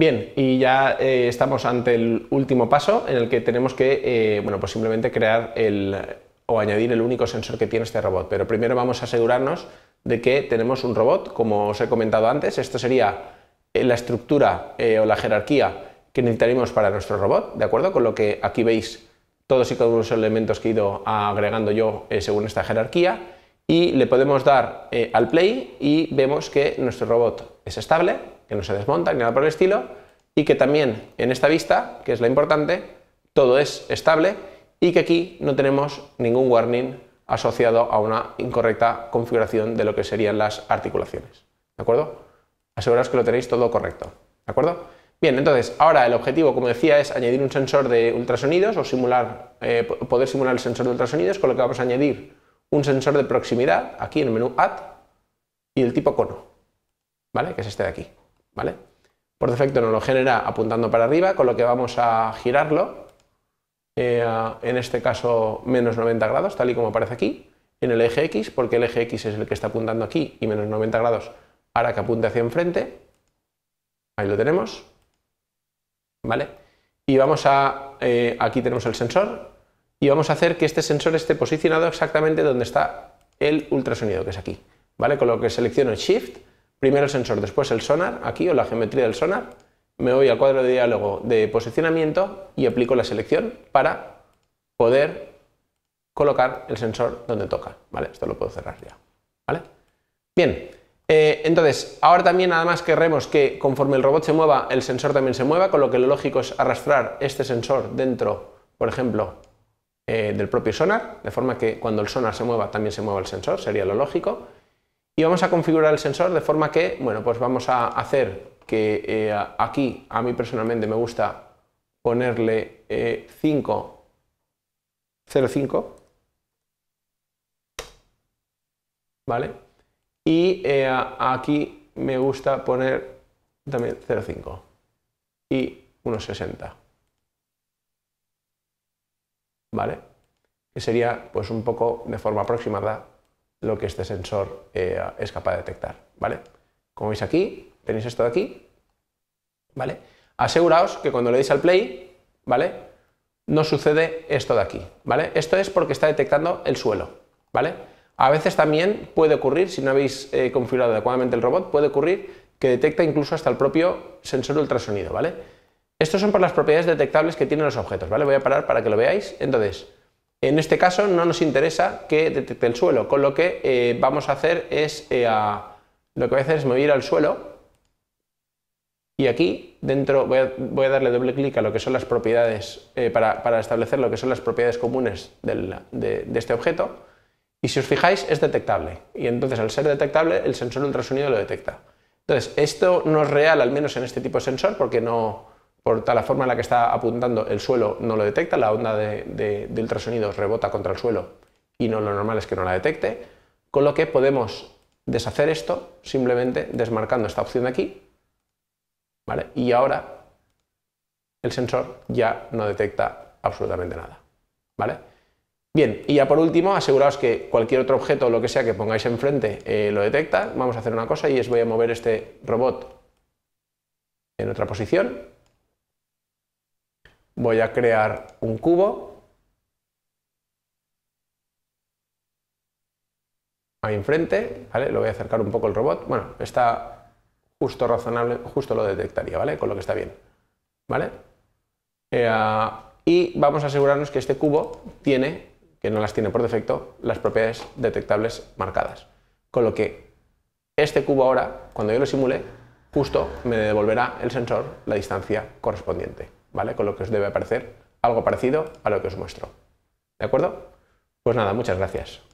Bien, y ya eh, estamos ante el último paso en el que tenemos que, eh, bueno, pues simplemente crear el, o añadir el único sensor que tiene este robot. Pero primero vamos a asegurarnos de que tenemos un robot, como os he comentado antes, esto sería eh, la estructura o la jerarquía que necesitaremos para nuestro robot, ¿de acuerdo? Con lo que aquí veis todos y todos los elementos que he ido agregando yo según esta jerarquía y le podemos dar al play y vemos que nuestro robot es estable, que no se desmonta ni nada por el estilo, y que también en esta vista, que es la importante, todo es estable y que aquí no tenemos ningún warning asociado a una incorrecta configuración de lo que serían las articulaciones. ¿De acuerdo? Aseguraos que lo tenéis todo correcto. ¿De acuerdo? Bien, entonces, ahora el objetivo, como decía, es añadir un sensor de ultrasonidos o simular, eh, poder simular el sensor de ultrasonidos, con lo que vamos a añadir un sensor de proximidad, aquí en el menú Add, y el tipo cono, ¿vale? Que es este de aquí. ¿vale? Por defecto nos lo genera apuntando para arriba, con lo que vamos a girarlo, eh, en este caso menos 90 grados, tal y como aparece aquí, en el eje X, porque el eje X es el que está apuntando aquí y menos 90 grados para que apunte hacia enfrente. Ahí lo tenemos. ¿Vale? Y vamos a, eh, aquí tenemos el sensor y vamos a hacer que este sensor esté posicionado exactamente donde está el ultrasonido, que es aquí. ¿Vale? Con lo que selecciono Shift, primero el sensor, después el sonar, aquí o la geometría del sonar, me voy al cuadro de diálogo de posicionamiento y aplico la selección para poder colocar el sensor donde toca. Vale, esto lo puedo cerrar ya. Vale. Bien, eh, entonces ahora también además querremos que conforme el robot se mueva, el sensor también se mueva, con lo que lo lógico es arrastrar este sensor dentro, por ejemplo, eh, del propio sonar, de forma que cuando el sonar se mueva también se mueva el sensor, sería lo lógico y vamos a configurar el sensor de forma que, bueno, pues vamos a hacer que eh, aquí a mí personalmente me gusta ponerle eh, 5, 05, ¿vale? Y eh, aquí me gusta poner también 05 y 1,60, ¿vale? Que sería pues un poco de forma aproximada lo que este sensor eh, es capaz de detectar. ¿vale? Como veis aquí, tenéis esto de aquí. ¿vale? Aseguraos que cuando le deis al play, ¿vale? no sucede esto de aquí. ¿vale? Esto es porque está detectando el suelo. ¿vale? A veces también puede ocurrir, si no habéis eh, configurado adecuadamente el robot, puede ocurrir que detecta incluso hasta el propio sensor ultrasonido. ¿vale? Estos son por las propiedades detectables que tienen los objetos. ¿vale? Voy a parar para que lo veáis. Entonces, en este caso no nos interesa que detecte el suelo, con lo que eh, vamos a hacer es, eh, lo que voy a hacer es me al suelo y aquí dentro voy a, darle doble clic a lo que son las propiedades, eh, para, establecer lo que son las propiedades comunes de, de este objeto y si os fijáis es detectable y entonces al ser detectable el sensor ultrasonido lo detecta. Entonces esto no es real, al menos en este tipo de sensor, porque no, por tal la forma en la que está apuntando el suelo no lo detecta, la onda de, ultrasonido rebota contra el suelo y no lo normal es que no la detecte, con lo que podemos deshacer esto simplemente desmarcando esta opción de aquí, ¿vale? Y ahora el sensor ya no detecta absolutamente nada, ¿vale? Bien, y ya por último, aseguraos que cualquier otro objeto o lo que sea que pongáis enfrente eh, lo detecta. Vamos a hacer una cosa y es voy a mover este robot en otra posición voy a crear un cubo ahí enfrente, ¿vale? Lo voy a acercar un poco el robot. Bueno, está justo razonable, justo lo detectaría, ¿vale? Con lo que está bien, ¿vale? Eh, y vamos a asegurarnos que este cubo tiene, que no las tiene por defecto, las propiedades detectables marcadas. Con lo que este cubo ahora, cuando yo lo simule, justo me devolverá el sensor la distancia correspondiente. ¿vale? Con lo que os debe parecer algo parecido a lo que os muestro. ¿De acuerdo? Pues nada, muchas gracias.